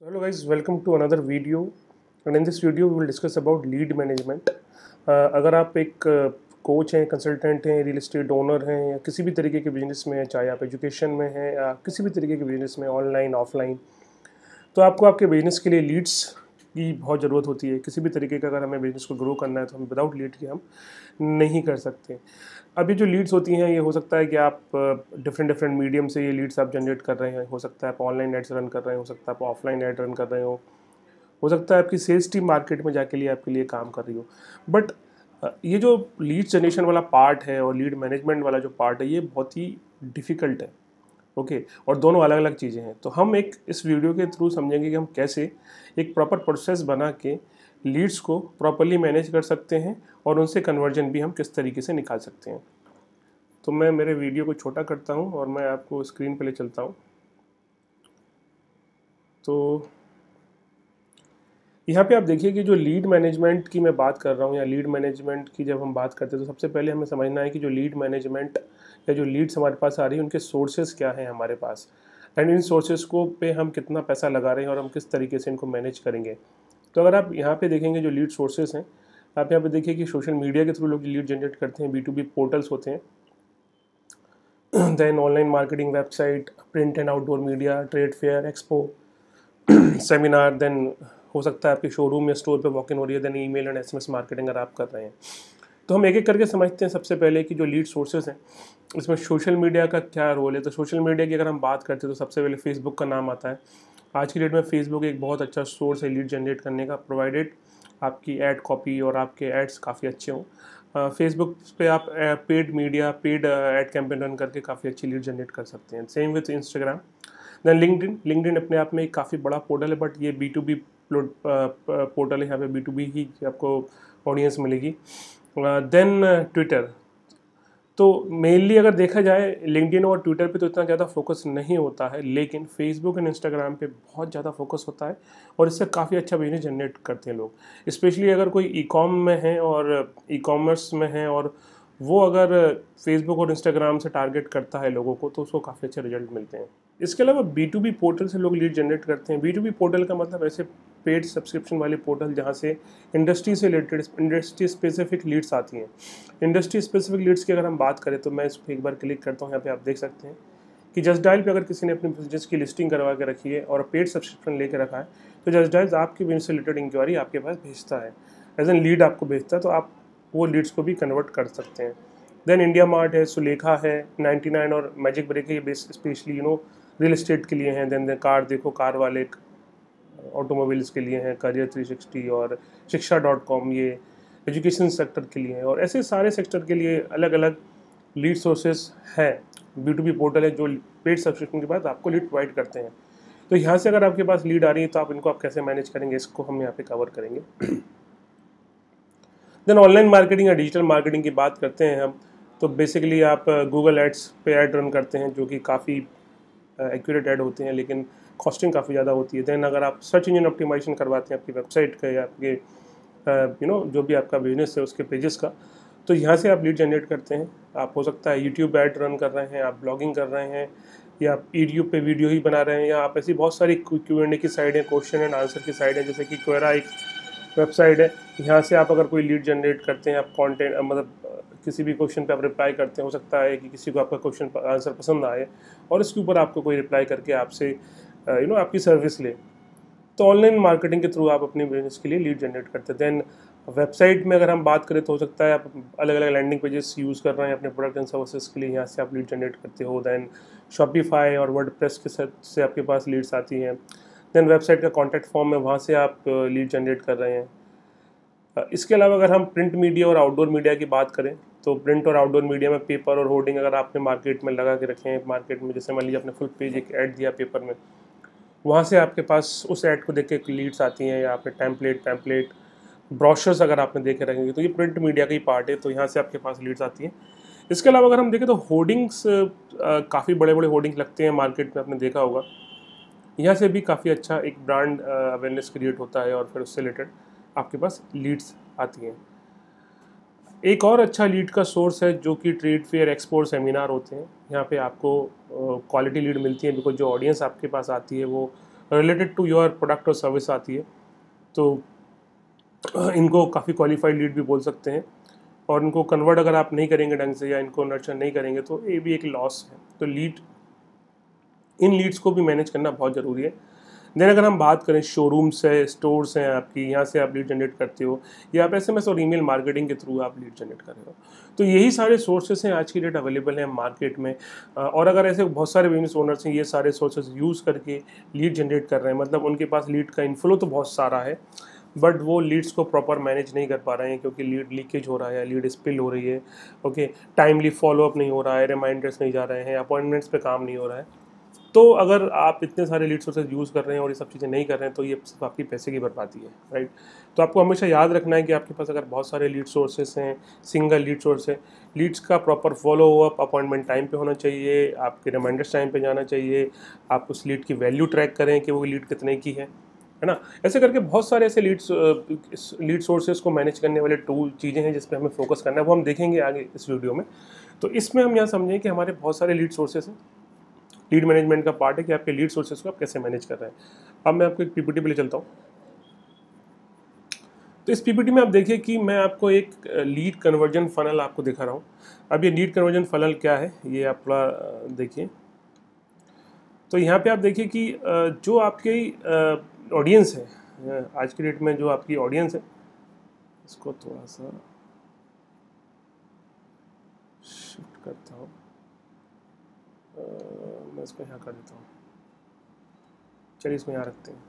So hello guys welcome to another video and in this video we will discuss about lead management uh, अगर आप एक coach uh, हैं consultant हैं real estate owner हैं या किसी भी तरीके के बिजनेस में हैं चाहे आप एजुकेशन में हैं या किसी भी तरीके के बिजनेस में ऑनलाइन ऑफलाइन तो आपको आपके बिजनेस के लिए लीड्स की बहुत ज़रूरत होती है किसी भी तरीके का अगर हमें बिज़नेस को ग्रो करना है तो हम विदाउट लीड के हम नहीं कर सकते अभी जो लीड्स होती हैं ये हो सकता है कि आप डिफरेंट डिफरेंट मीडियम से ये लीड्स आप जनरेट कर रहे हैं हो सकता है आप ऑनलाइन एड्स रन कर रहे हैं हो सकता है आप ऑफलाइन एड रन कर रहे हो हो सकता है आपकी सेल्स टीम मार्केट में जाके लिए आपके लिए काम कर रही हो बट ये जो लीड जनरेशन वाला पार्ट है और लीड मैनेजमेंट वाला जो पार्ट है ये बहुत ही डिफ़िकल्ट है ओके और दोनों अलग अलग चीज़ें हैं तो हम एक इस वीडियो के थ्रू समझेंगे कि हम कैसे एक प्रॉपर प्रोसेस बना के लीड्स को प्रॉपरली मैनेज कर सकते हैं और उनसे कन्वर्जन भी हम किस तरीके से निकाल सकते हैं तो मैं मेरे वीडियो को छोटा करता हूँ और मैं आपको स्क्रीन पर ले चलता हूँ तो यहाँ पे आप देखिए कि जो लीड मैनेजमेंट की मैं बात कर रहा हूँ या लीड मैनेजमेंट की जब हम बात करते हैं तो सबसे पहले हमें समझना है कि जो लीड मैनेजमेंट या जो लीड्स हमारे पास आ रही है उनके सोर्सेज क्या हैं हमारे पास एंड इन सोर्सेज को पे हम कितना पैसा लगा रहे हैं और हम किस तरीके से इनको मैनेज करेंगे तो अगर आप यहाँ पर देखेंगे जो लीड सोर्सेज हैं आप यहाँ पर देखिए कि सोशल मीडिया के थ्रू लोग लीड जनरेट करते हैं बी टू बी पोर्टल्स होते हैं then online marketing website print and outdoor media trade fair expo seminar then हो सकता है आपके शोरूम या स्टोर पर वॉक इन हो रही है then email and S marketing अगर आप कर रहे हैं तो हम एक एक करके समझते हैं सबसे पहले कि जो लीड सोर्सेज हैं इसमें सोशल मीडिया का क्या रोल है तो सोशल मीडिया की अगर हम बात करते हैं तो सबसे पहले फेसबुक का नाम आता है आज की डेट में फेसबुक एक बहुत अच्छा सोर्स है लीड जनरेट करने का प्रोवाइडेड आपकी एड कॉपी और आपके एड्स काफ़ी अच्छे हों फेसबुक पे आप paid media paid ad campaign run करके काफ़ी अच्छी लीड जनरेट कर सकते हैं same with Instagram then LinkedIn LinkedIn अपने आप में एक काफ़ी बड़ा पोर्टल है बट ये B to B portal uh, uh, यहाँ पे बी टू बी की आपको ऑडियंस मिलेगी देन uh, ट्विटर तो मेनली अगर देखा जाए लिंकडिन और ट्विटर पे तो इतना ज़्यादा फोकस नहीं होता है लेकिन फेसबुक एंड इंस्टाग्राम पे बहुत ज़्यादा फोकस होता है और इससे काफ़ी अच्छा बिजनेस जनरेट करते हैं लोग स्पेशली अगर कोई ई कॉम में है और ई कॉमर्स में है और वो अगर फेसबुक और इंस्टाग्राम से टारगेट करता है लोगों को तो उसको काफ़ी अच्छे रिजल्ट मिलते हैं इसके अलावा बी टू बी पोर्टल से लोग लीड जनरेट करते हैं बी टू बी पोर्टल का मतलब ऐसे पेड सब्सक्रिप्शन वाले पोर्टल जहाँ से इंडस्ट्री से रिलेटेड इंडस्ट्री स्पेसिफिक लीड्स आती हैं इंडस्ट्री स्पेसिफिक लीड्स की अगर हम बात करें तो मैं इस पर एक बार क्लिक करता हूँ यहाँ पे आप देख सकते हैं कि जस्ट डायल पे अगर किसी ने अपने बिजनेस की लिस्टिंग करवा के रखी है और पेड सब्सक्रिप्शन लेके रखा है तो जस्ट डायल आपकी बिजनेस से रिलेटेड इंक्वायरी आपके पास भेजता है एज एन लीड आपको भेजता है तो आप वो लीड्स को भी कन्वर्ट कर सकते हैं देन इंडिया मार्ट है सुलेखा है नाइन और मैजिक ब्रेक है ये बेस specially you know real estate के लिए हैं देन दे कार देखो कार वाले ऑटोमोबाइल्स के लिए हैं करियर 360 और शिक्षा डॉट कॉम ये एजुकेशन सेक्टर के लिए हैं और ऐसे सारे सेक्टर के लिए अलग अलग लीड सोर्सेस हैं बी टू बी पोर्टल है जो पेड सब्सक्रिप्शन के बाद आपको लीड प्रोवाइड करते हैं तो यहाँ से अगर आपके पास लीड आ रही है तो आप इनको आप कैसे मैनेज करेंगे इसको हम यहाँ पे कवर करेंगे देन ऑनलाइन मार्केटिंग या डिजिटल मार्केटिंग की बात करते हैं हम तो बेसिकली आप गूगल एड्स पे एड रन करते हैं जो कि काफ़ी एक्यूरेट ऐड होते हैं लेकिन कॉस्टिंग काफ़ी ज़्यादा होती है दैन अगर आप सर्च इंजन ऑप्टिमाइजेशन करवाते हैं आपकी वेबसाइट का या आपके यू नो जो भी आपका बिजनेस है उसके पेजेस का तो यहाँ से आप लीड जनरेट करते हैं आप हो सकता है यूट्यूब ऐड रन कर रहे हैं आप ब्लॉगिंग कर रहे हैं या आप यूट्यूब पे वीडियो ही बना रहे हैं या आप ऐसी बहुत सारी क्यू एंड ए की साइड है क्वेश्चन एंड आंसर की साइड है जैसे कि क्वेरा एक वेबसाइट है यहाँ से आप अगर कोई लीड जनरेट करते हैं आप कंटेंट मतलब किसी भी क्वेश्चन पे आप रिप्लाई करते हो सकता है कि किसी को आपका क्वेश्चन आंसर पसंद आए और इसके ऊपर आपको कोई रिप्लाई करके आपसे यू नो आपकी सर्विस ले तो ऑनलाइन मार्केटिंग के थ्रू आप अपने बिजनेस के लिए लीड जनरेट करते हैं देन वेबसाइट में अगर हम बात करें तो हो सकता है आप अलग अलग लैंडिंग पेजेस यूज़ कर रहे हैं अपने प्रोडक्ट एंड सर्विसेज के लिए यहाँ से आप लीड जनरेट करते हो दैन शॉपिफाई और वर्ड के साथ से आपके पास लीड्स आती हैं देन वेबसाइट का कॉन्टैक्ट फॉर्म है वहाँ से आप लीड जनरेट कर रहे हैं इसके अलावा अगर हम प्रिंट मीडिया और आउटडोर मीडिया की बात करें तो प्रिंट और आउटडोर मीडिया में पेपर और होर्डिंग अगर आपने मार्केट में लगा के रखे हैं मार्केट में जैसे मान लीजिए आपने फुल पेज एक ऐड दिया पेपर में वहाँ से आपके पास उस ऐड को देख के लीड्स आती हैं या आपके टैम्पलेट टैंपलेट ब्रॉशर्स अगर आपने देखे रखेंगे तो ये प्रिंट मीडिया का ही पार्ट है तो यहाँ से आपके पास लीड्स आती हैं इसके अलावा अगर हम देखें तो होर्डिंग्स काफ़ी बड़े बड़े होर्डिंग्स लगते हैं मार्केट में आपने देखा होगा यहाँ से भी काफ़ी अच्छा एक ब्रांड अवेयरनेस क्रिएट होता है और फिर उससे रिलेटेड आपके पास लीड्स आती हैं एक और अच्छा लीड का सोर्स है जो कि ट्रेड फेयर एक्सपोर्ट सेमिनार होते हैं यहाँ पे आपको क्वालिटी लीड मिलती है बिकॉज जो ऑडियंस आपके पास आती है वो रिलेटेड टू योर प्रोडक्ट और सर्विस आती है तो इनको काफ़ी क्वालिफाइड लीड भी बोल सकते हैं और इनको कन्वर्ट अगर आप नहीं करेंगे ढंग से या इनको नर्चर नहीं करेंगे तो ये भी एक लॉस है तो लीड इन लीड्स को भी मैनेज करना बहुत ज़रूरी है देन अगर हम बात करें शोरूम्स है स्टोर्स हैं आपकी यहाँ से आप लीड जनरेट करते हो या आप एस और ई मार्केटिंग के थ्रू आप लीड जनरेट कर रहे हो तो यही सारे सोर्सेस हैं आज की डेट अवेलेबल हैं मार्केट में और अगर ऐसे बहुत सारे बिजनेस ओनर्स हैं ये सारे सोर्सेज यूज़ करके लीड जनरेट कर रहे हैं मतलब उनके पास लीड का इनफ्लो तो बहुत सारा है बट वो लीड्स को प्रॉपर मैनेज नहीं कर पा रहे हैं क्योंकि लीड लीकेज हो रहा है लीड स्पिल हो रही है ओके टाइमली फॉलोअप नहीं हो रहा है रिमाइंडर्स नहीं जा रहे हैं अपॉइंटमेंट्स पे काम नहीं हो रहा है तो अगर आप इतने सारे लीड सोर्सेज यूज़ कर रहे हैं और ये सब चीज़ें नहीं कर रहे हैं तो ये सिर्फ आपकी पैसे की बर्बादी है राइट तो आपको हमेशा याद रखना है कि आपके पास अगर बहुत सारे लीड सोर्सेस हैं सिंगल लीड सोर्स है लीड्स का proper follow up appointment time पे होना चाहिए आपके रिमाइंडर्स टाइम पे जाना चाहिए आप उस लीड की वैल्यू ट्रैक करें कि वो लीड कितने की है है ना ऐसे करके बहुत सारे ऐसे लीड्स लीड सोर्सेज को मैनेज करने वाले टूल चीज़ें हैं जिस पर हमें फोकस करना है वो हम देखेंगे आगे इस वीडियो में तो इसमें हम यहाँ समझें कि हमारे बहुत सारे लीड सोर्सेज हैं लीड मैनेजमेंट का पार्ट है कि आपके लीड सोर्सेज को आप कैसे मैनेज कर रहे हैं अब मैं आपको एक पीपीटी पे ले चलता हूँ तो इस पीपीटी में आप देखिए कि मैं आपको एक लीड कन्वर्जन फनल आपको दिखा रहा हूँ अब ये लीड कन्वर्जन फनल क्या है ये आप थोड़ा देखिए तो यहाँ पे आप देखिए कि जो आपके ऑडियंस है आज के डेट में जो आपकी ऑडियंस है इसको थोड़ा सा शिफ्ट करता हूँ मैं इसको यहाँ कर देता हूँ चलिए इसमें यहाँ रखते हैं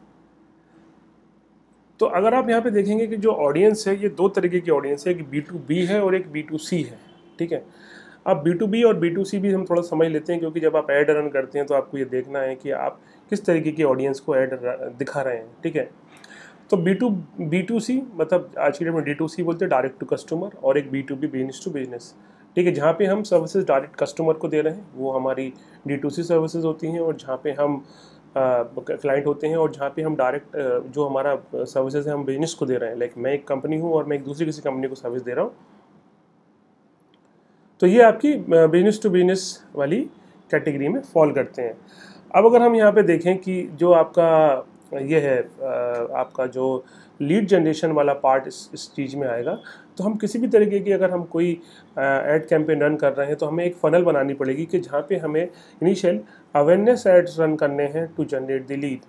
तो अगर आप यहाँ पे देखेंगे कि जो ऑडियंस है ये दो तरीके की ऑडियंस है एक बी टू बी है और एक बी टू सी है ठीक है अब बी टू बी और बी टू सी भी हम थोड़ा समझ लेते हैं क्योंकि जब आप एड रन करते हैं तो आपको ये देखना है कि आप किस तरीके की ऑडियंस को एड दिखा रहे हैं ठीक है तो B to B to C मतलब आज के डेट में डी टू सी बोलते हैं डायरेक्ट टू कस्टमर और एक B to B business to business ठीक है जहाँ पे हम सर्विसेज डायरेक्ट कस्टमर को दे रहे हैं वो हमारी डी टू सी सर्विसेज होती हैं और जहाँ पे हम क्लाइंट होते हैं और जहाँ पे हम डायरेक्ट जो हमारा सर्विसेज है हम बिजनेस को दे रहे हैं लाइक मैं एक कंपनी हूँ और मैं एक दूसरी किसी कंपनी को सर्विस दे रहा हूँ तो ये आपकी बिजनेस टू बिजनेस वाली कैटेगरी में फॉल करते हैं अब अगर हम यहाँ पे देखें कि जो आपका ये है आपका जो लीड जनरेशन वाला पार्ट इस इस चीज़ में आएगा तो हम किसी भी तरीके की अगर हम कोई एड कैंपेन रन कर रहे हैं तो हमें एक फ़नल बनानी पड़ेगी कि जहाँ पे हमें इनिशियल अवेयरनेस एड्स रन करने हैं टू जनरेट द लीड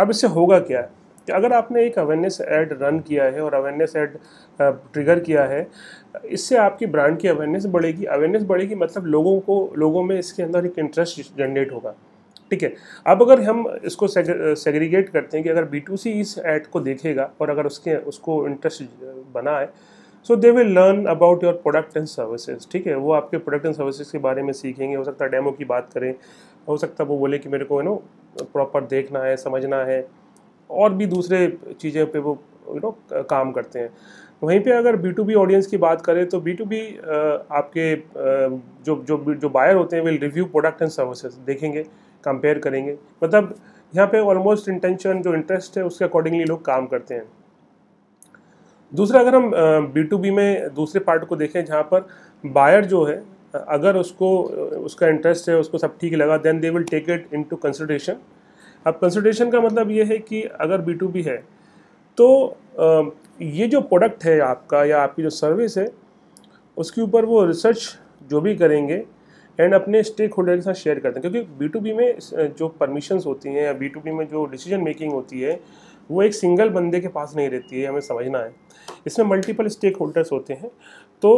अब इससे होगा क्या कि अगर आपने एक अवेयरनेस एड रन किया है और अवेयरनेस एड ट्रिगर किया है इससे आपकी ब्रांड की अवेयरनेस बढ़ेगी अवेयरनेस बढ़ेगी मतलब लोगों को लोगों में इसके अंदर एक इंटरेस्ट जनरेट होगा ठीक है अब अगर हम इसको सेग्रीगेट करते हैं कि अगर बी टू सी इस एड को देखेगा और अगर उसके उसको इंटरेस्ट बनाए so they will learn about your product and services ठीक है वो आपके प्रोडक्ट एंड सर्विसेज के बारे में सीखेंगे हो सकता है डेमो की बात करें हो सकता है वो बोले कि मेरे को यू नो प्रॉपर देखना है समझना है और भी दूसरे चीज़ें पे वो यू नो काम करते हैं तो वहीं पे अगर बी टू बी ऑडियंस की बात करें तो बी टू बी आपके जो जो जो बायर होते हैं will review product and services देखेंगे कंपेयर करेंगे मतलब यहाँ पे ऑलमोस्ट इंटेंशन जो इंटरेस्ट है उसके अकॉर्डिंगली लोग काम करते हैं दूसरा अगर हम बी टू बी में दूसरे पार्ट को देखें जहाँ पर बायर जो है अगर उसको उसका इंटरेस्ट है उसको सब ठीक लगा then they will take it into consultation अब कंसल्टेशन का मतलब ये है कि अगर बी टू बी है तो ये जो प्रोडक्ट है आपका या आपकी जो सर्विस है उसके ऊपर वो रिसर्च जो भी करेंगे एंड अपने स्टेक होल्डर के साथ शेयर करते हैं क्योंकि बी टू बी में जो परमिशंस होती हैं या बी टू बी में जो डिसीजन मेकिंग होती है वो एक सिंगल बंदे के पास नहीं रहती है हमें समझना है इसमें मल्टीपल स्टेक होल्डर्स होते हैं तो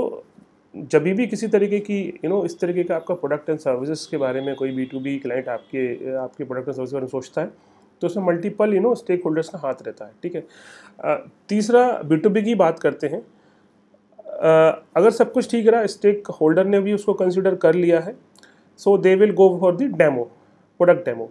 जब भी किसी तरीके की यू नो इस तरीके का आपका प्रोडक्ट एंड सर्विसेज के बारे में कोई बी टू बी क्लाइंट आपके आपके प्रोडक्ट एंड सर्विस के बारे में सोचता है तो उसमें multiple you know stakeholders का हाथ रहता है ठीक है तीसरा बी टू बी की बात करते हैं अगर सब कुछ ठीक रहा स्टेक होल्डर ने भी उसको कंसिडर कर लिया है so they will go for the demo product demo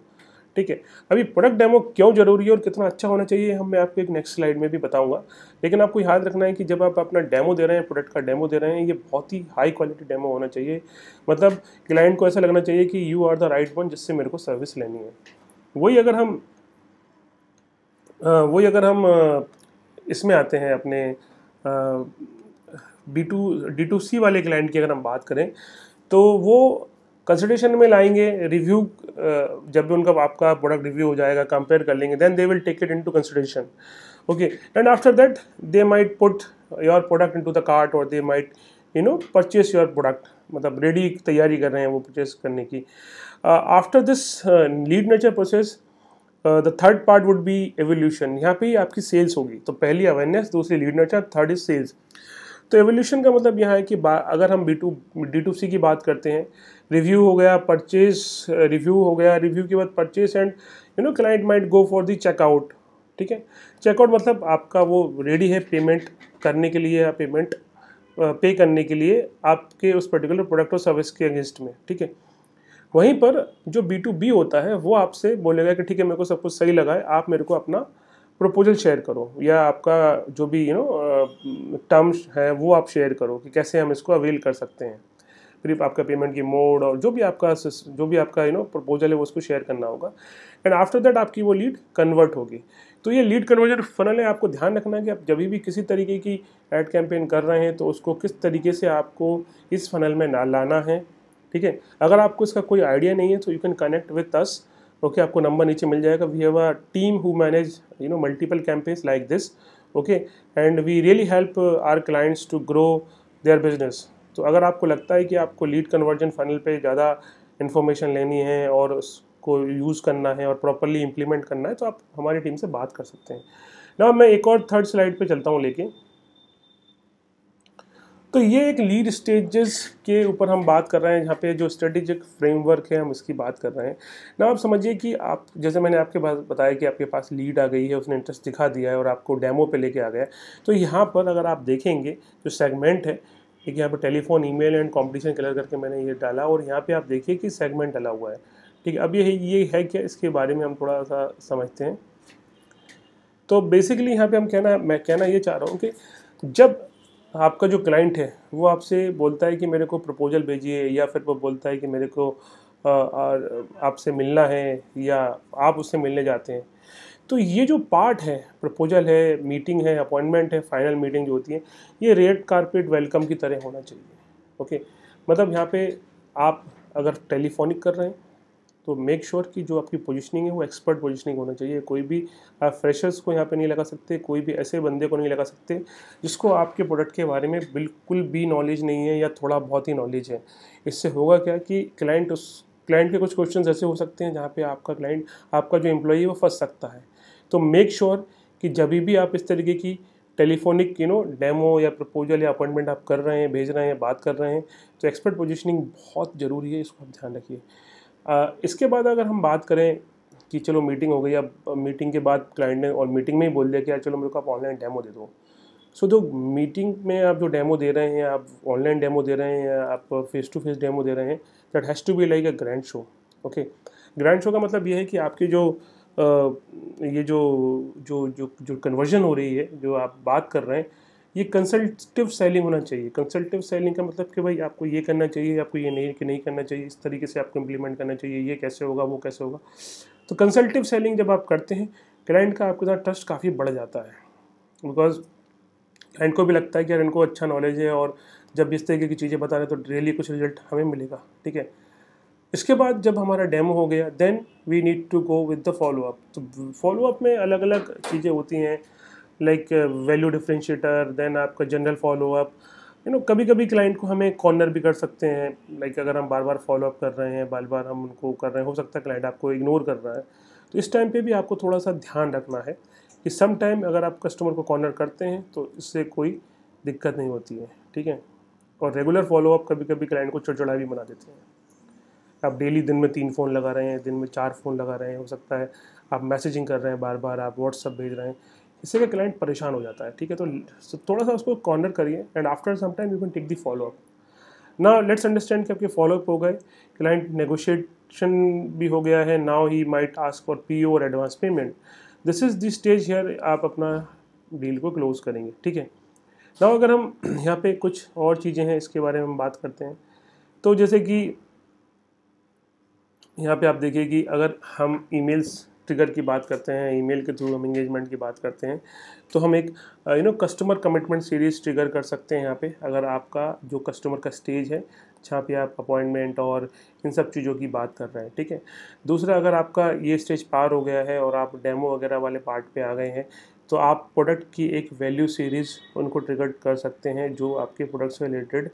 ठीक है अभी प्रोडक्ट डेमो क्यों जरूरी है और कितना अच्छा होना चाहिए हम मैं आपको एक नेक्स्ट स्लाइड में भी बताऊंगा लेकिन आपको याद रखना है कि जब आप अपना डेमो दे रहे हैं प्रोडक्ट का डेमो दे रहे हैं ये बहुत ही हाई क्वालिटी डेमो होना चाहिए मतलब क्लाइंट को ऐसा लगना चाहिए कि you are the right one जिससे मेरे को सर्विस लेनी है वही अगर हम वही अगर हम इसमें आते हैं अपने B to D to C वाले क्लाइंट की अगर हम बात करें तो वो कंसल्टेशन में लाएंगे रिव्यू जब भी उनका आपका प्रोडक्ट रिव्यू हो जाएगा कंपेयर कर लेंगे then they will take it into okay and after that they might put your product into the cart और they might you know purchase your product मतलब रेडी तैयारी कर रहे हैं वो परचेस करने की after this lead nurture process the third part would be evolution यहाँ पे ही आपकी सेल्स होगी तो पहली अवेयरनेस दूसरी lead nurture third is sales तो एवोल्यूशन का मतलब यहाँ है कि अगर हम B to D to C की बात करते हैं रिव्यू हो गया परचेज रिव्यू हो गया रिव्यू के बाद purchase and you know client might go for the checkout ठीक है चेकआउट मतलब आपका वो रेडी है पेमेंट करने के लिए या पेमेंट पे करने के लिए आपके उस पर्टिकुलर प्रोडक्ट और सर्विस के अगेंस्ट में ठीक है वहीं पर जो बी टू बी होता है वो आपसे बोलेगा कि ठीक है मेरे को सब कुछ सही लगा है आप मेरे को अपना प्रपोजल शेयर करो या आपका जो भी यू नो टर्म्स है वो आप शेयर करो कि कैसे हम इसको अवेल कर सकते हैं फिर आपका पेमेंट की मोड और जो भी आपका जो भी आपका यू नो प्रपोजल है वो उसको शेयर करना होगा एंड आफ्टर दैट आपकी वो लीड कन्वर्ट होगी तो ये लीड कन्वर्जन फनल है आपको ध्यान रखना है कि आप जब भी किसी तरीके की एड कैंपेन कर रहे हैं तो उसको किस तरीके से आपको इस फनल में ना लाना है ठीक है अगर आपको इसका कोई आइडिया नहीं है तो you can connect with us okay आपको नंबर नीचे मिल जाएगा we have a team who manage you know multiple campaigns like this okay and we really help our clients to grow their business तो अगर आपको लगता है कि आपको लीड कन्वर्जन फाइनल पे ज़्यादा इन्फॉर्मेशन लेनी है और उसको यूज़ करना है और प्रॉपरली इम्प्लीमेंट करना है तो आप हमारी टीम से बात कर सकते हैं ना मैं एक और थर्ड स्लाइड पे चलता हूँ लेके तो ये एक लीड स्टेजेस के ऊपर हम बात कर रहे हैं यहाँ पे जो स्ट्रेटेजिक फ्रेमवर्क है हम उसकी बात कर रहे हैं ना आप समझिए कि आप जैसे मैंने आपके पास बताया कि आपके पास लीड आ गई है उसने इंटरेस्ट दिखा दिया है और आपको डेमो पे लेके आ गया तो यहाँ पर अगर आप देखेंगे जो सेगमेंट है एक यहाँ पर telephone e and competition colour करके मैंने ये डाला और यहाँ पर आप देखिए कि सेगमेंट डाला हुआ है ठीक है अब ये ये है क्या इसके बारे में हम थोड़ा सा समझते हैं तो बेसिकली यहाँ पर हम कहना मैं कहना ये चाह रहा हूँ कि जब आपका जो क्लाइंट है वो आपसे बोलता है कि मेरे को प्रपोजल भेजिए या फिर वो बोलता है कि मेरे को आपसे मिलना है या आप उससे मिलने जाते हैं तो ये जो पार्ट है प्रपोजल है मीटिंग है अपॉइंटमेंट है फाइनल मीटिंग जो होती है ये रेड कारपेट वेलकम की तरह होना चाहिए ओके मतलब यहाँ पे आप अगर टेलीफोनिक कर रहे हैं तो मेक श्योर sure कि जो आपकी पोजीशनिंग है वो एक्सपर्ट पोजीशनिंग होना चाहिए कोई भी आप फ्रेशर्स को यहाँ पे नहीं लगा सकते कोई भी ऐसे बंदे को नहीं लगा सकते जिसको आपके प्रोडक्ट के बारे में बिल्कुल भी नॉलेज नहीं है या थोड़ा बहुत ही नॉलेज है इससे होगा क्या कि क्लाइंट उस क्लाइंट के कुछ क्वेश्चन ऐसे हो सकते हैं जहाँ पर आपका क्लाइंट आपका जो एम्प्लॉई है वो फंस सकता है तो मेक श्योर sure कि जब भी आप इस तरीके की टेलीफोनिक यू नो डेमो या प्रपोजल या अपॉइंटमेंट आप कर रहे हैं भेज रहे हैं बात कर रहे हैं तो एक्सपर्ट पोजिशनिंग बहुत ज़रूरी है इसको आप ध्यान रखिए इसके बाद अगर हम बात करें कि चलो मीटिंग हो गई अब मीटिंग के बाद क्लाइंट ने और मीटिंग में ही बोल दिया कि यार चलो मेरे को आप ऑनलाइन डेमो दे दो सो जो मीटिंग में आप जो डेमो दे रहे हैं आप ऑनलाइन डेमो दे रहे हैं आप फेस टू फेस डेमो दे रहे हैं that has to be like a grand show okay grand show का मतलब ये है कि आपकी जो आ, ये जो जो जो जो कन्वर्जन हो रही है जो आप बात कर रहे हैं ये कंसल्टिव सेलिंग होना चाहिए कंसल्टिव सेलिंग का मतलब कि भाई आपको ये करना चाहिए आपको ये नहीं कि नहीं करना चाहिए इस तरीके से आपको इम्प्लीमेंट करना चाहिए ये कैसे होगा वो कैसे होगा तो कंसल्टिव सेलिंग जब आप करते हैं क्लाइंट का आपके साथ ट्रस्ट काफ़ी बढ़ जाता है बिकॉज क्लाइंट को भी लगता है कि यार इनको अच्छा नॉलेज है और जब इस तरीके की चीज़ें बता रहे हैं तो रियली कुछ रिजल्ट हमें मिलेगा ठीक है इसके बाद जब हमारा डेमो हो गया then we need to go with the follow up तो फॉलो अप में अलग अलग चीज़ें होती हैं लाइक वैल्यू डिफ्रेंशिएटर देन आपका जनरल फॉलोअप यू नो कभी कभी क्लाइंट को हमें कॉर्नर भी कर सकते हैं लाइक like, अगर हम बार बार फॉलोअप कर रहे हैं बार बार हम उनको कर रहे हैं हो सकता है क्लाइंट आपको इग्नोर कर रहा है तो इस टाइम पे भी आपको थोड़ा सा ध्यान रखना है कि सम टाइम अगर आप कस्टमर को कॉर्नर करते हैं तो इससे कोई दिक्कत नहीं होती है ठीक है और रेगुलर फॉलोअप कभी कभी क्लाइंट को चिड़चिड़ा भी बना देते हैं आप डेली दिन में तीन फ़ोन लगा रहे हैं दिन में चार फ़ोन लगा रहे हैं हो सकता है आप मैसेजिंग कर रहे हैं बार बार आप व्हाट्सअप भेज रहे हैं इससे क्या क्लाइंट परेशान हो जाता है ठीक है तो थोड़ा सा उसको कॉर्नर करिए and after some time you can take the follow up ना लेट्स अंडरस्टैंड कि आपके फॉलोअप हो गए क्लाइंट नेगोशिएशन भी हो गया है now he might ask for P और advance payment this is this stage here आप अपना डील को क्लोज करेंगे ठीक है ना अगर हम यहाँ पे कुछ और चीज़ें हैं इसके बारे में हम बात करते हैं तो जैसे कि यहाँ पे आप देखिए कि अगर हम ईमेल्स ट्रिगर की बात करते हैं ईमेल के थ्रू हम इंगेजमेंट की बात करते हैं तो हम एक you know customer commitment series trigger कर सकते हैं यहाँ पे अगर आपका जो कस्टमर का स्टेज है जहाँ पे आप अपॉइंटमेंट और इन सब चीज़ों की बात कर रहे हैं ठीक है दूसरा अगर आपका ये स्टेज पार हो गया है और आप डेमो वगैरह वाले पार्ट पे आ गए हैं तो आप प्रोडक्ट की एक वैल्यू सीरीज़ उनको ट्रिगर कर सकते हैं जो आपके प्रोडक्ट से रिलेटेड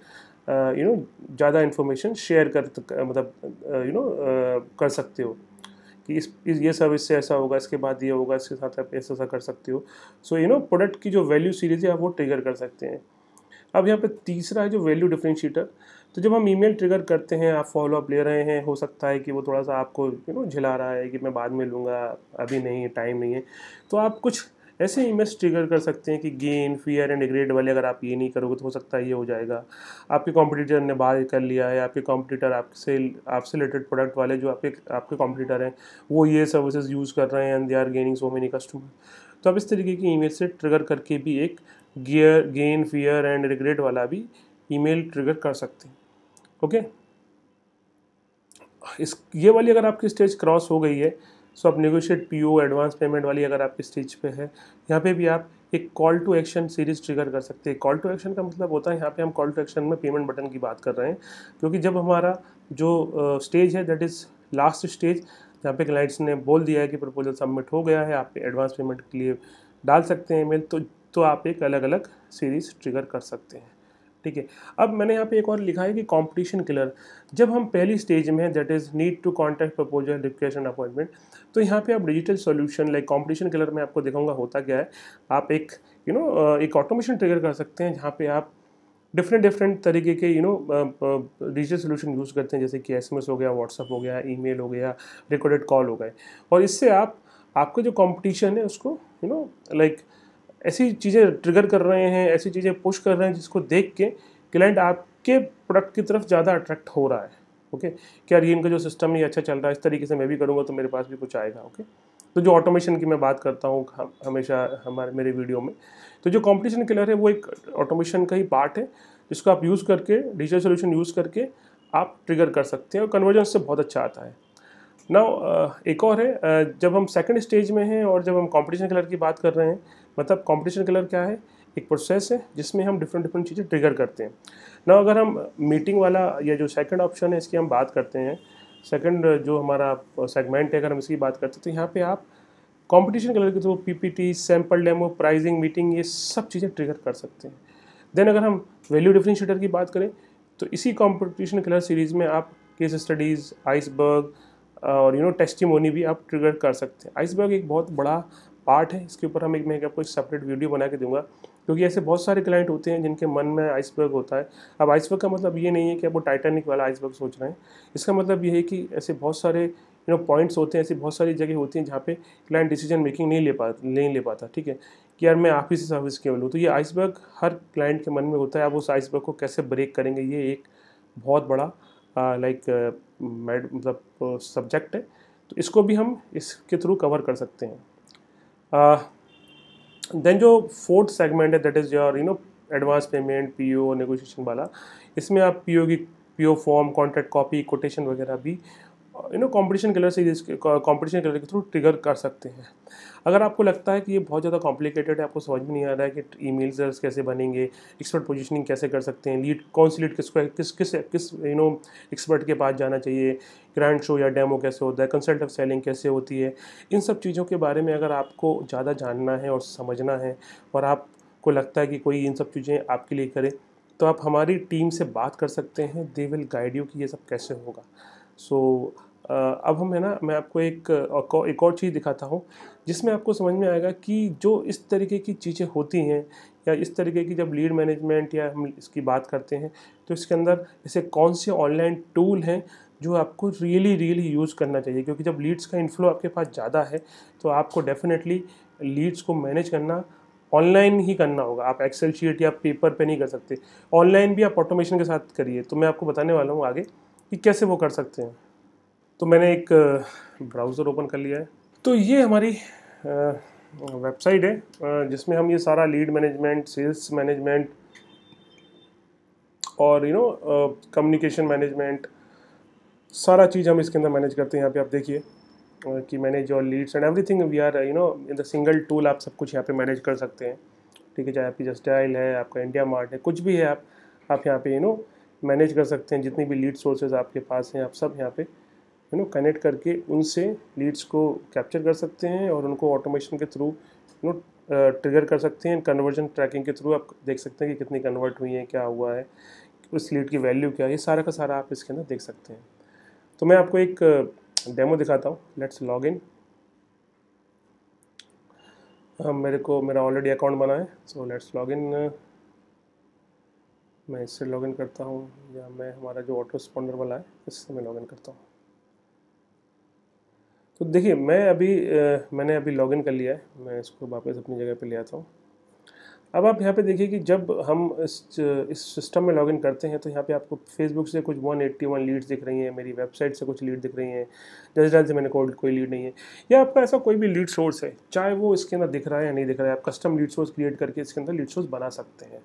यू नो ज़्यादा इन्फॉर्मेशन शेयर कर मतलब यू uh, नो uh, कर सकते हो कि इस, इस ये सर्विस से ऐसा होगा इसके बाद ये होगा इसके साथ आप ऐसा ऐसा कर सकते हो सो यू नो प्रोडक्ट की जो वैल्यू सीरीज है आप वो ट्रिगर कर सकते हैं अब यहाँ पे तीसरा है जो वैल्यू डिफ्रेंशिएटर तो जब हम ईमेल ट्रिगर करते हैं आप फॉलोअप ले रहे हैं हो सकता है कि वो थोड़ा सा आपको यू नो झिला रहा है कि मैं बाद में लूँगा अभी नहीं टाइम नहीं है तो आप कुछ ऐसे इमेज ट्रिगर कर सकते हैं कि गेन फियर एंड ग्रेड वाले अगर आप ये नहीं करोगे तो हो सकता है ये हो जाएगा आपके कॉम्पिटिटर ने बाहर कर लिया है आपके कॉम्पिटिटर आपसे आपसे रिलेटेड प्रोडक्ट वाले जो आपके आपके कॉम्पिटिटर हैं वो ये सर्विसेज यूज़ कर रहे हैं and they are gaining so many customer तो आप इस तरीके की ईमेल से ट्रिगर करके भी एक gear gain fear and regret वाला भी ईमेल ट्रिगर कर सकते हैं ओके okay? इस ये वाली अगर आपकी स्टेज क्रॉस हो गई है सो आप नेगोशिएट पी एडवांस पेमेंट वाली अगर आपकी स्टेज पे है यहाँ पे भी आप एक call to action series trigger कर सकते हैं कॉल टू एक्शन का मतलब होता है यहाँ पे हम कॉल टू एक्शन में पेमेंट बटन की बात कर रहे हैं क्योंकि जब हमारा जो स्टेज है दैट इज़ लास्ट स्टेज जहाँ पे क्लाइंट्स ने बोल दिया है कि प्रपोजल सबमिट हो गया है आप एडवांस पेमेंट के लिए डाल सकते हैं मेल तो तो आप एक अलग अलग सीरीज़ ट्रिगर कर सकते हैं ठीक है अब मैंने यहाँ पे एक और लिखा है कि कंपटीशन किलर जब हम पहली स्टेज में हैं that is need to contact proposal request and appointment तो यहाँ पे आप digital solution like competition killer में आपको दिखाऊंगा होता क्या है आप एक यू you नो know, एक ऑटोमेशन ट्रिगर कर सकते हैं जहाँ पे आप डिफरेंट डिफरेंट तरीके के you know digital solution use करते हैं जैसे कि एस हो गया व्हाट्सअप हो गया ई हो गया रिकॉर्डेड कॉल हो गए और इससे आप आपका जो कॉम्पिटिशन है उसको यू नो लाइक ऐसी चीज़ें ट्रिगर कर रहे हैं ऐसी चीज़ें पुश कर रहे हैं जिसको देख के क्लाइंट आपके प्रोडक्ट की तरफ ज़्यादा अट्रैक्ट हो रहा है ओके okay? कि यार ये इनका जो सिस्टम है अच्छा चल रहा है इस तरीके से मैं भी करूँगा तो मेरे पास भी कुछ आएगा ओके okay? तो जो ऑटोमेशन की मैं बात करता हूँ हमेशा हमारे मेरे वीडियो में तो जो कॉम्पिटिशन क्लियर है वो एक ऑटोमेशन का ही पार्ट है जिसको आप यूज़ करके डिजिटल सोल्यूशन यूज़ करके आप ट्रिगर कर सकते हैं और कन्वर्जन से बहुत अच्छा आता है ना एक और है जब हम सेकंड स्टेज में हैं और जब हम कंपटीशन कलर की बात कर रहे हैं मतलब कॉम्पिटिशन कलर क्या है एक प्रोसेस है जिसमें हम डिफरेंट डिफरेंट चीज़ें ट्रिगर करते हैं ना अगर हम मीटिंग वाला या जो सेकंड ऑप्शन है इसकी हम बात करते हैं सेकंड जो हमारा सेगमेंट है अगर हम इसकी बात करते हैं तो यहाँ पे आप कंपटीशन कलर के through P P T sample demo pricing meeting ये सब चीज़ें ट्रिगर कर सकते हैं देन अगर हम वैल्यू डिफ्रेंशिएटर की बात करें तो इसी कॉम्पिटिशन कलर सीरीज़ में आप केस स्टडीज़ आइसबर्ग और यू नो टेस्टिमोनी भी आप ट्रिगर कर सकते हैं आइसबर्ग एक बहुत बड़ा पार्ट है इसके ऊपर हम एक मैं आपको एक सेपरेट वीडियो बना के दूंगा क्योंकि ऐसे बहुत सारे क्लाइंट होते हैं जिनके मन में आइसबर्ग होता है अब आइसबर्ग का मतलब ये नहीं है कि आप वो टाइटेनिक वाला आइसबर्ग सोच रहे हैं इसका मतलब ये है कि ऐसे बहुत सारे यू नो पॉइंट्स होते हैं ऐसी बहुत सारी जगह होती हैं जहाँ पे क्लाइंट डिसीजन मेकिंग नहीं ले पा नहीं ले पाता ठीक है कि यार मैं आप ही से सर्विस केवल हूँ तो ये आइसबर्ग हर क्लाइंट के मन में होता है आप उस आइसबर्ग को कैसे ब्रेक करेंगे ये एक बहुत बड़ा लाइक मैड मतलब सब्जेक्ट है तो इसको भी हम इसके थ्रू कवर कर सकते हैं देन uh, जो फोर्थ सेगमेंट है that is your you know advance payment P O negotiation वाला इसमें आप पी ओ की P O form contract copy quotation वगैरह भी यू नो कंपटीशन कलर से कंपटीशन कलर के थ्रू ट्रिगर कर सकते हैं अगर आपको लगता है कि ये बहुत ज़्यादा कॉम्प्लिकेटेड है आपको समझ में नहीं आ रहा है कि ई मेल्स कैसे बनेंगे एक्सपर्ट पोजिशनिंग कैसे कर सकते हैं लीड कौन सी लीड किसको किस किस किस यू नो एक्सपर्ट के पास जाना चाहिए ग्रैंड शो या डेमो कैसे होता है कंसल्ट ऑफ सेलिंग कैसे होती है इन सब चीज़ों के बारे में अगर आपको ज़्यादा जानना है और समझना है और आपको लगता है कि कोई इन सब चीज़ें आपके लिए करे तो आप हमारी टीम से बात कर सकते हैं दे विल गाइड यू कि ये सब कैसे होगा सो so, अब हम है ना मैं आपको एक एक और चीज़ दिखाता हूँ जिसमें आपको समझ में आएगा कि जो इस तरीके की चीज़ें होती हैं या इस तरीके की जब लीड मैनेजमेंट या हम इसकी बात करते हैं तो इसके अंदर ऐसे कौन से ऑनलाइन टूल हैं जो आपको रियली रियली यूज़ करना चाहिए क्योंकि जब लीड्स का इनफ्लो आपके पास ज़्यादा है तो आपको डेफिनेटली लीड्स को मैनेज करना ऑनलाइन ही करना होगा आप एक्सेल शीट या पेपर पे नहीं कर सकते ऑनलाइन भी आप ऑटोमेशन के साथ करिए तो मैं आपको बताने वाला हूँ आगे कि कैसे वो कर सकते हैं तो मैंने एक ब्राउज़र ओपन कर लिया है तो ये हमारी वेबसाइट है जिसमें हम ये सारा लीड मैनेजमेंट सेल्स मैनेजमेंट और यू नो कम्युनिकेशन मैनेजमेंट सारा चीज़ हम इसके अंदर मैनेज करते हैं यहाँ पे आप देखिए कि मैनेज और leads and everything we are you know in the single tool आप सब कुछ यहाँ पे मैनेज कर सकते हैं ठीक है चाहे आपकी जस्टाइल है आपका इंडिया मार्ट है कुछ भी है आप आप यहाँ पे यू नो मैनेज कर सकते हैं जितनी भी लीड सोर्सेज आपके पास हैं आप सब यहाँ पे यू नो कनेक्ट करके उनसे लीड्स को कैप्चर कर सकते हैं और उनको ऑटोमेशन के थ्रू यू नो ट्रिगर कर सकते हैं कन्वर्जन ट्रैकिंग के थ्रू आप देख सकते हैं कि कितनी कन्वर्ट हुई है क्या हुआ है उस लीड की वैल्यू क्या है ये सारा का सारा आप इसके अंदर देख सकते हैं तो मैं आपको एक डेमो uh, दिखाता हूँ लेट्स लॉग इन मेरे को मेरा ऑलरेडी अकाउंट बना है सो लेट्स लॉग इन मैं इससे लॉग इन करता हूँ या मैं हमारा जो ऑटो स्पॉन्डर वाला है इससे मैं लॉग इन करता हूँ तो देखिए मैं अभी आ, मैंने अभी लॉगिन कर लिया है मैं इसको वापस अपनी जगह पे ले आता हूँ अब आप यहाँ पे देखिए कि जब हम इस इस सिस्टम में लॉगिन करते हैं तो यहाँ पे आपको फेसबुक से कुछ 181 लीड्स दिख रही हैं मेरी वेबसाइट से कुछ लीड दिख रही हैं जैसे से मैंने कोल्ड कोई लीड नहीं है या आपका ऐसा कोई भी लीड सोर्स है चाहे वो इसके अंदर दिख रहा है या नहीं दिख रहा है आप कस्टम लीड सोर्स क्रिएट करके इसके अंदर लीड सोर्स बना सकते हैं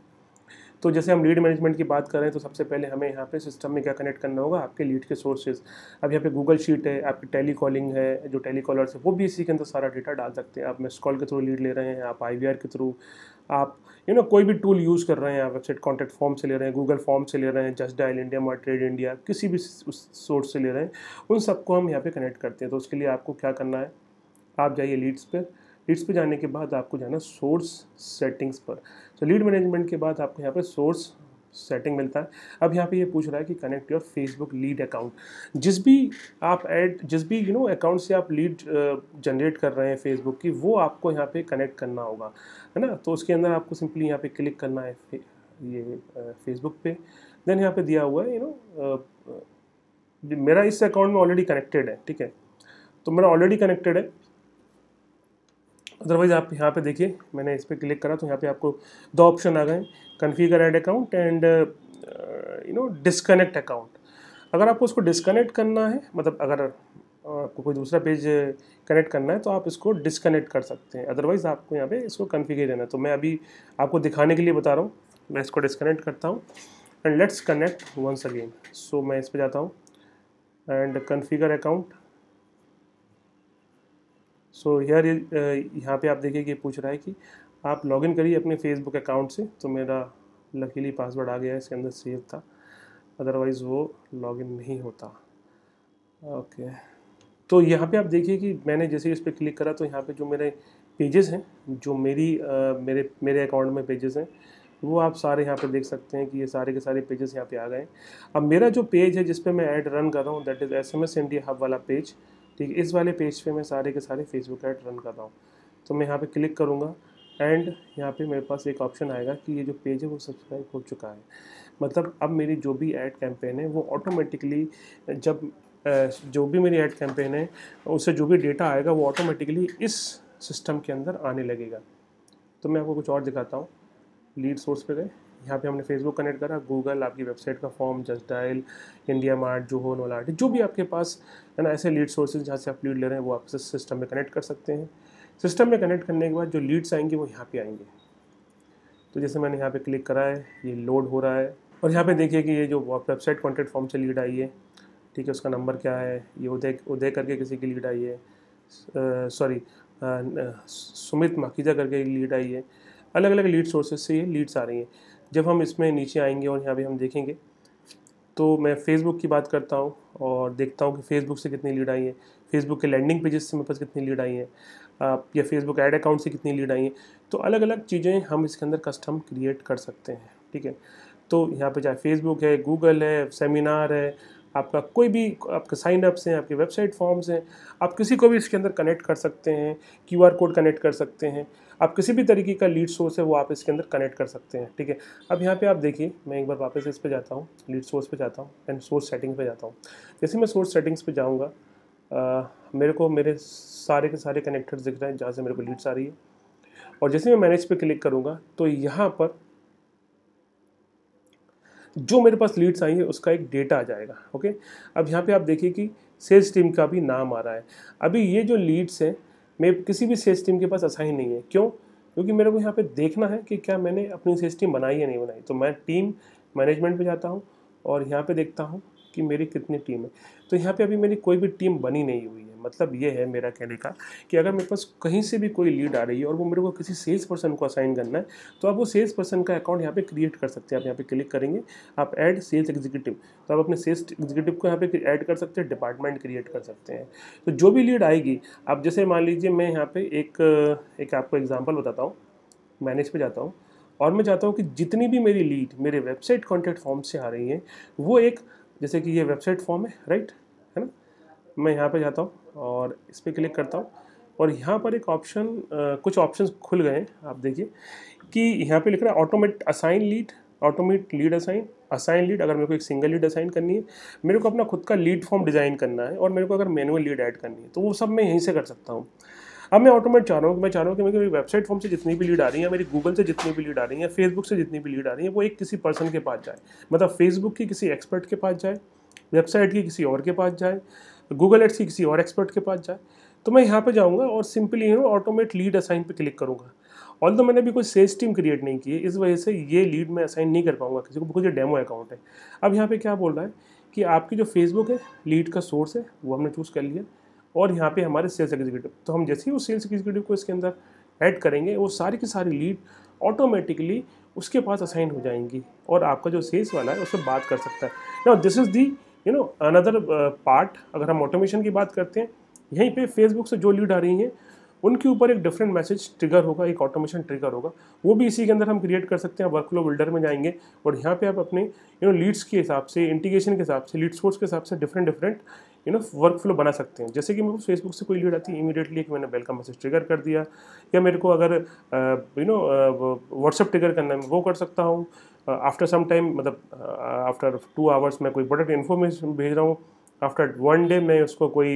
तो जैसे हम लीड मैनेजमेंट की बात करें तो सबसे पहले हमें यहाँ पे सिस्टम में क्या कनेक्ट करना होगा आपके लीड के सोर्सेज अब यहाँ पे गूगल शीट है आपकी टेली कॉलिंग है जो टेली कॉलर्स है वो भी इसी के अंदर सारा डेटा डाल सकते हैं आप मिस कॉल के थ्रू लीड ले रहे हैं आप आई के थ्रू आप यू नो कोई भी टूल यूज़ कर रहे हैं आप वेबसाइट कॉन्टैक्ट फॉर्म से ले रहे हैं गूगल फॉर्म से ले रहे हैं Just dial India Mart Trade India किसी भी उस सोर्स से ले रहे हैं उन सबको हम यहाँ पे कनेक्ट करते हैं तो उसके लिए आपको क्या करना है आप जाइए लीड्स पर लीड्स पे जाने के बाद आपको जाना सोर्स सेटिंग्स पर तो लीड मैनेजमेंट के बाद आपको यहाँ पर सोर्स सेटिंग मिलता है अब यहाँ पे ये यह पूछ रहा है कि connect your Facebook lead account जिस भी आप ऐड जिस भी यू नो अकाउंट से आप लीड जनरेट कर रहे हैं फेसबुक की वो आपको यहाँ पे कनेक्ट करना होगा है ना तो उसके अंदर आपको सिंपली यहाँ पे क्लिक करना है ये फेसबुक पे देन यहाँ पे दिया हुआ है यू नो मेरा इस अकाउंट में ऑलरेडी कनेक्टेड है ठीक है तो मेरा ऑलरेडी कनेक्टेड है अदरवाइज़ आप यहाँ पे देखिए मैंने इस पर क्लिक करा तो यहाँ पे आपको दो ऑप्शन आ गए configure ad account and you know disconnect account अगर आपको उसको डिसकनेक्ट करना है मतलब अगर uh, आपको कोई दूसरा पेज कनेक्ट uh, करना है तो आप इसको डिसकनेक्ट कर सकते हैं अदरवाइज़ आपको यहाँ पे इसको कन्फिगर देना है तो मैं अभी आपको दिखाने के लिए बता रहा हूँ मैं इसको डिसकनेक्ट करता हूँ and let's connect once again so मैं इस पर जाता हूँ एंड कन्फिगर अकाउंट सो यार uh, यहाँ पे आप देखिए कि पूछ रहा है कि आप लॉगिन करिए अपने फेसबुक अकाउंट से तो मेरा लकीली पासवर्ड आ गया है इसके अंदर सेव था अदरवाइज़ वो लॉगिन नहीं होता ओके तो यहाँ पे आप देखिए कि मैंने जैसे इस पर क्लिक करा तो यहाँ पे जो मेरे पेजेस हैं जो मेरी आ, uh, मेरे मेरे अकाउंट में पेजेस हैं वो आप सारे यहाँ पे देख सकते हैं कि ये सारे के सारे पेजेस यहाँ पे आ गए अब मेरा जो पेज है जिस पे मैं ऐड रन कर रहा हूँ that is S M S India hub वाला पेज ठीक है इस वाले पेज पे मैं सारे के सारे फेसबुक ऐड रन कर रहा हूँ तो मैं यहाँ पे क्लिक करूँगा एंड यहाँ पे मेरे पास एक ऑप्शन आएगा कि ये जो पेज है वो सब्सक्राइब हो चुका है मतलब अब मेरी जो भी ऐड कैंपेन है वो ऑटोमेटिकली जब जो भी मेरी ऐड कैंपेन है उससे जो भी डेटा आएगा वो ऑटोमेटिकली इस सिस्टम के अंदर आने लगेगा तो मैं आपको कुछ और दिखाता हूँ लीड सोर्स पे गए यहाँ पे हमने फेसबुक कनेक्ट करा गूगल आपकी वेबसाइट का form just dial India mart हो नोलाट जो भी आपके पास है ना ऐसे लीड सोर्सेज जहाँ से आप लीड ले रहे हैं वो आप सिस्टम में कनेक्ट कर सकते हैं सिस्टम में कनेक्ट करने के बाद जो लीड्स आएंगे वो यहाँ पर आएंगे तो जैसे मैंने यहाँ पर क्लिक करा है ये लोड हो रहा है और यहाँ पर देखिए कि ये जो वेबसाइट कॉन्टेक्ट फॉर्म से लीड आई है ठीक है उसका नंबर क्या है ये उदय उदय करके किसी की लीड आई है सॉरी सुमित माखीजा करके लीड आई है अलग अलग लीड सोर्सेज से ये लीड्स आ रही हैं जब हम इसमें नीचे आएंगे और यहाँ भी हम देखेंगे तो मैं फेसबुक की बात करता हूँ और देखता हूँ कि फेसबुक से कितनी लीड आई है फेसबुक के लैंडिंग पेजेस से मेरे पास कितनी लीड आई है या फेसबुक एड अकाउंट से कितनी लीड आई है तो अलग अलग चीज़ें हम इसके अंदर कस्टम क्रिएट कर सकते हैं ठीक है तो यहाँ पे चाहे फेसबुक है गूगल है सेमिनार है आपका कोई भी आपके साइनअप्स हैं आपके वेबसाइट फॉर्म्स हैं आप किसी को भी इसके अंदर कनेक्ट कर सकते हैं क्यू कोड कनेक्ट कर सकते हैं आप किसी भी तरीके का लीड सोर्स है वो आप इसके अंदर कनेक्ट कर सकते हैं ठीक है अब यहाँ पे आप देखिए मैं एक बार वापस इस पर जाता हूँ लीड सोर्स पर जाता हूँ एंड सोर्स सेटिंग्स पर जाता हूँ जैसे मैं सोर्स सेटिंग्स पर जाऊँगा मेरे को मेरे सारे के सारे कनेक्टर्स दिख रहे हैं जहाँ से मेरे को लीड्स आ रही है और जैसे मैं मैनेज पर क्लिक करूँगा तो यहाँ पर जो मेरे पास लीड्स आई है उसका एक डेटा आ जाएगा ओके अब यहाँ पे आप देखिए कि सेल्स टीम का भी नाम आ रहा है अभी ये जो लीड्स हैं मैं किसी भी सेल्स टीम के पास असाइन नहीं है क्यों क्योंकि मेरे को यहाँ पे देखना है कि क्या मैंने अपनी सेल्स टीम बनाई या नहीं बनाई तो मैं टीम मैनेजमेंट पर जाता हूँ और यहाँ पर देखता हूँ कि मेरी कितनी टीम है तो यहाँ पर अभी मेरी कोई भी टीम बनी नहीं हुई है मतलब ये है मेरा कहने का कि अगर मेरे पास कहीं से भी कोई लीड आ रही है और वो मेरे को किसी सेल्स पर्सन को असाइन करना है तो आप वो सेल्स पर्सन का अकाउंट यहाँ पे क्रिएट कर सकते हैं आप यहाँ पे क्लिक करेंगे आप ऐड सेल्स एग्जीक्यूटिव तो आप अपने सेल्स एग्जीक्यूटिव को यहाँ पे ऐड कर सकते हैं डिपार्टमेंट क्रिएट कर सकते हैं तो जो भी लीड आएगी आप जैसे मान लीजिए मैं यहाँ पर एक, एक आपको एग्जाम्पल बताता हूँ मैनेज पर जाता हूँ और मैं चाहता हूँ कि जितनी भी मेरी लीड मेरे वेबसाइट कॉन्टैक्ट फॉर्म से आ रही हैं वो एक जैसे कि ये वेबसाइट फॉर्म है राइट है ना मैं यहाँ पे जाता हूँ और इस पर क्लिक करता हूँ और यहाँ पर एक ऑप्शन कुछ ऑप्शन खुल गए हैं आप देखिए कि यहाँ पे लिख रहा है automate assign lead automate lead assign assign lead अगर मेरे को एक सिंगल लीड असाइन करनी है मेरे को अपना खुद का लीड फॉर्म डिज़ाइन करना है और मेरे को अगर मैनुअल लीड ऐड करनी है तो वो सब मैं यहीं से कर सकता हूँ अब मैं ऑटोमेट चाह रहा हूँ कि मैं चाह रहा हूँ कि मेरी वेबसाइट फॉर्म से जितनी भी लीड आ रही है मेरी गूगल से जितनी भी लीड आ रही है फेसबुक से जितनी भी लीड आ रही है वो एक किसी पर्सन के पास जाए मतलब फेसबुक की किसी एक्सपर्ट के पास जाए वेबसाइट की किसी और के पास जाए गूगल तो एड्स की किसी और एक्सपर्ट के पास जाए तो मैं यहाँ पे जाऊँगा और simply you know automate lead assign पे क्लिक करूँगा ऑल तो मैंने अभी कोई सेल्स टीम क्रिएट नहीं की है इस वजह से ये लीड मैं असाइन नहीं कर पाऊँगा किसी को बिकॉज ये डेमो अकाउंट है अब यहाँ पर क्या बोल रहा है कि आपकी जो फेसबुक है लीड का सोर्स है वो हमने चूज़ कर लिया और यहाँ पे हमारे सेल्स एग्जीक्यूटिव तो हम जैसे ही उस सेल्स एग्जीक्यूटिव को इसके अंदर ऐड करेंगे वो सारी की सारी लीड ऑटोमेटिकली उसके पास असाइन हो जाएंगी और आपका जो सेल्स वाला है उससे बात कर सकता है ना this is the you know another part अगर हम ऑटोमेशन की बात करते हैं यहीं पे फेसबुक से जो लीड आ रही हैं उनके ऊपर एक डिफरेंट मैसेज ट्रिगर होगा एक ऑटोमेशन ट्रिगर होगा वो भी इसी के अंदर हम क्रिएट कर सकते हैं वर्क फ्लो बिल्डर में जाएंगे और यहाँ पे आप अपने यू नो लीड्स के हिसाब से इंटीग्रेशन के हिसाब से लीड सोर्स के हिसाब से different different you know workflow बना सकते हैं जैसे कि मेरे को फेसबुक से कोई लीड आती है इमीडिएटली एक मैंने बेल का मैसेज ट्रिगर कर दिया या मेरे को अगर यू नो व्हाट्सअप ट्रिगर करना है वो कर सकता हूँ आफ्टर सम टाइम मतलब आफ्टर टू आवर्स मैं कोई प्रोडक्ट इन्फॉर्मेशन भेज रहा हूँ आफ्टर वन डे मैं उसको कोई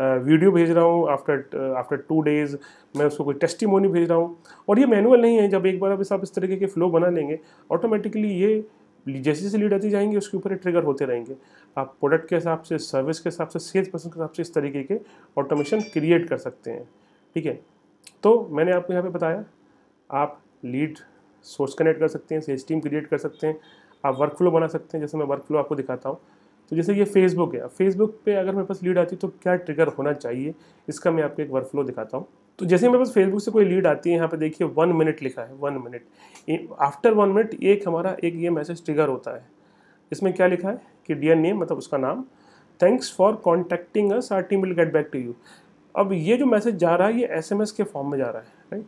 वीडियो भेज रहा हूँ आफ्टर आफ्टर टू डेज़ मैं उसको कोई टेस्टिमोनी भेज रहा हूँ और ये मैनुअल नहीं है जब एक बार आप इस तरीके के फ्लो बना लेंगे ऑटोमेटिकली ये जैसे जैसे लीड आती जाएंगे उसके ऊपर ट्रिगर होते रहेंगे आप प्रोडक्ट के हिसाब से सर्विस के हिसाब से सेल्स पर्सन के हिसाब से इस तरीके के ऑटोमेशन क्रिएट कर सकते हैं ठीक है तो मैंने आपको यहाँ पे बताया आप लीड सोर्स कनेक्ट कर सकते हैं सेल्स टीम क्रिएट कर सकते हैं आप वर्क फ्लो बना सकते हैं जैसे मैं वर्क फ्लो आपको दिखाता हूँ तो जैसे ये फेसबुक है फेसबुक पे अगर मेरे पास लीड आती है तो क्या ट्रिगर होना चाहिए इसका मैं आपको एक वर्क फ्लो दिखाता हूँ तो जैसे मेरे पास फेसबुक से कोई लीड आती है यहाँ पे देखिए वन मिनट लिखा है one minute after one minute एक हमारा एक ये मैसेज ट्रिगर होता है इसमें क्या लिखा है कि डियर नेम मतलब उसका नाम thanks for contacting us our team will get back to you अब ये जो मैसेज जा रहा है ये एस के फॉर्म में जा रहा है राइट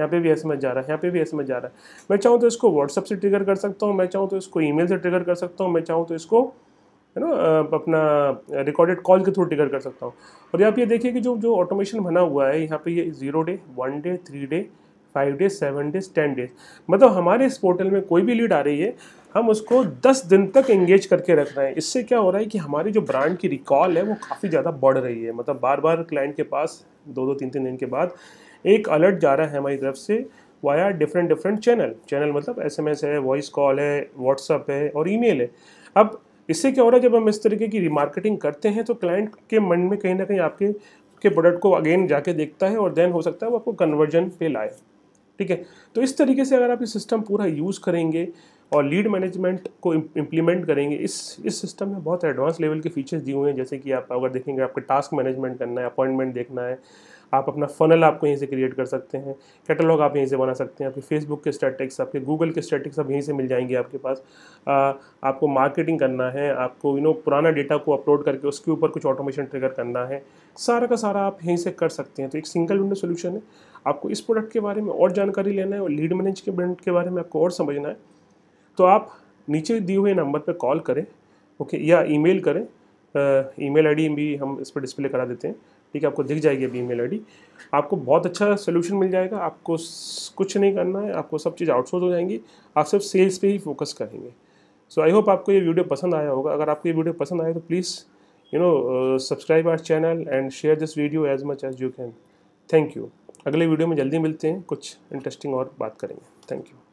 यहाँ पे भी एस जा रहा है यहाँ पे भी एस जा रहा है मैं चाहूँ तो इसको व्हाट्सअप से ट्रिगर कर सकता हूँ मैं चाहूँ तो इसको ई से ट्रिगर कर सकता हूँ मैं चाहूँ तो इसको है ना अपना रिकॉर्डेड कॉल के थ्रू ट्रिगर कर सकता हूँ और यहाँ पे देखिए कि जो जो ऑटोमेशन बना हुआ है यहाँ पे ये zero day one day three day five days seven days ten days मतलब हमारे इस पोर्टल में कोई भी लीड आ रही है हम उसको दस दिन तक एंगेज करके रख रहे हैं इससे क्या हो रहा है कि हमारी जो ब्रांड की रिकॉल है वो काफ़ी ज़्यादा बढ़ रही है मतलब बार बार क्लाइंट के पास दो दो तीन तीन दिन के बाद एक अलर्ट जा रहा है हमारी तरफ से via different different channel channel मतलब एसएमएस है वॉइस कॉल है व्हाट्सअप है और ईमेल है अब इससे क्या हो रहा है जब हम इस तरीके की रिमार्केटिंग करते हैं तो क्लाइंट के मन में कहीं ना कहीं आपके के प्रोडक्ट को अगेन जाके देखता है और देन हो सकता है वो आपको कन्वर्जन पे लाए ठीक है तो इस तरीके से अगर आप ये सिस्टम पूरा यूज़ करेंगे और लीड मैनेजमेंट को इम्प्लीमेंट करेंगे इस इस सिस्टम में बहुत एडवांस लेवल के फीचर्स दिए हुए हैं जैसे कि आप अगर देखेंगे आपका टास्क मैनेजमेंट करना है अपॉइंटमेंट देखना है आप अपना फनल आपको यहीं से क्रिएट कर सकते हैं कैटलॉग आप यहीं से बना सकते हैं आपके फेसबुक के स्टैटिक्स आपके गूगल के स्टैटिक्स आप यहीं से मिल जाएंगे आपके पास आ, आपको मार्केटिंग करना है आपको यू नो पुराना डेटा को अपलोड करके उसके ऊपर कुछ ऑटोमेशन ट्रिगर करना है सारा का सारा आप यहीं से कर सकते हैं तो एक सिंगल विंडो सोल्यूशन है आपको इस प्रोडक्ट के बारे में और जानकारी लेना है और लीड मैनेजमेंट के बारे में आपको और समझना है तो आप नीचे दिए हुए नंबर पर कॉल करें ओके या ईमेल करें ईमेल आईडी भी हम इस पर डिस्प्ले करा देते हैं ठीक है आपको दिख जाएगी अभी ईमेल आईडी आपको बहुत अच्छा सोल्यूशन मिल जाएगा आपको कुछ नहीं करना है आपको सब चीज़ आउटसोर्स हो जाएंगी आप सिर्फ सेल्स पे ही फोकस करेंगे सो आई होप आपको ये वीडियो पसंद आया होगा अगर आपको ये वीडियो पसंद आया तो please you know subscribe our channel and share this video as much as you can thank you अगले वीडियो में जल्दी मिलते हैं कुछ इंटरेस्टिंग और बात करेंगे थैंक यू